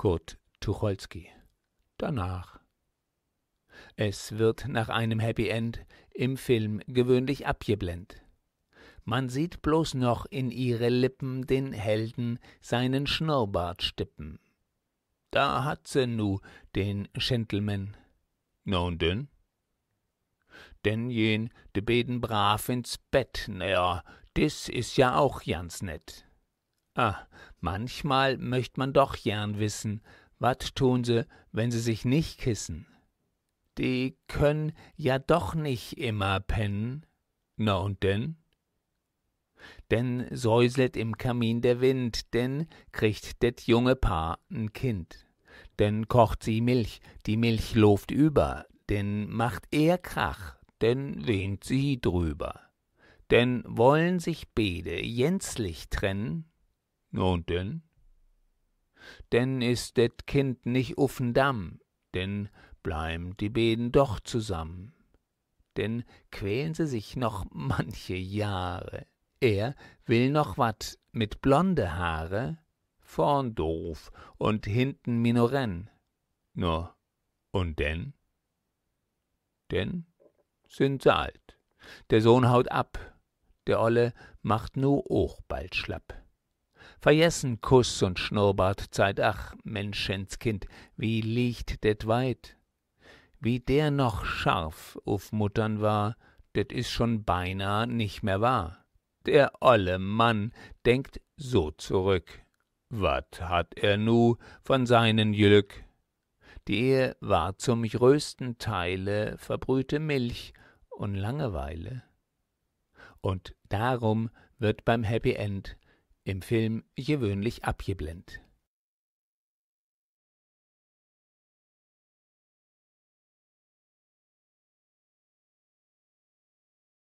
Kurt Tucholsky. Danach. Es wird nach einem Happy End im Film gewöhnlich abgeblendet. Man sieht bloß noch in ihre Lippen den Helden seinen Schnurrbart stippen. Da hat se nu den Gentleman. Na und denn? Denn jen, de beten brav ins Bett, na ja, dis is ja auch ganz nett. Ah, manchmal möcht man doch gern wissen, wat tun se, wenn sie sich nicht kissen? Die können ja doch nicht immer pennen. Na und denn? Denn säuselt im Kamin der Wind, denn kriegt det junge Paar ein Kind. Denn kocht sie Milch, die Milch loft über, denn macht er Krach, denn winkt sie drüber. Denn wollen sich beide jänzlich trennen, und denn? Denn ist det Kind nicht uffen Damm, denn bleiben die Beden doch zusammen. Denn quälen sie sich noch manche Jahre. Er will noch wat mit blonde Haare, vorn doof und hinten minorenn. Nur, und denn? Denn sind sie alt. Der Sohn haut ab, der Olle macht nu och bald schlapp verjessen Kuss und Schnurrbartzeit, ach, Menschenskind, wie liegt det weit? Wie der noch scharf auf Muttern war, det is schon beinahe nicht mehr wahr. Der olle Mann denkt so zurück. Wat hat er nu von seinen Glück? Die Ehe war zum größten Teile verbrühte Milch und Langeweile. Und darum wird beim Happy End im Film gewöhnlich abgeblendet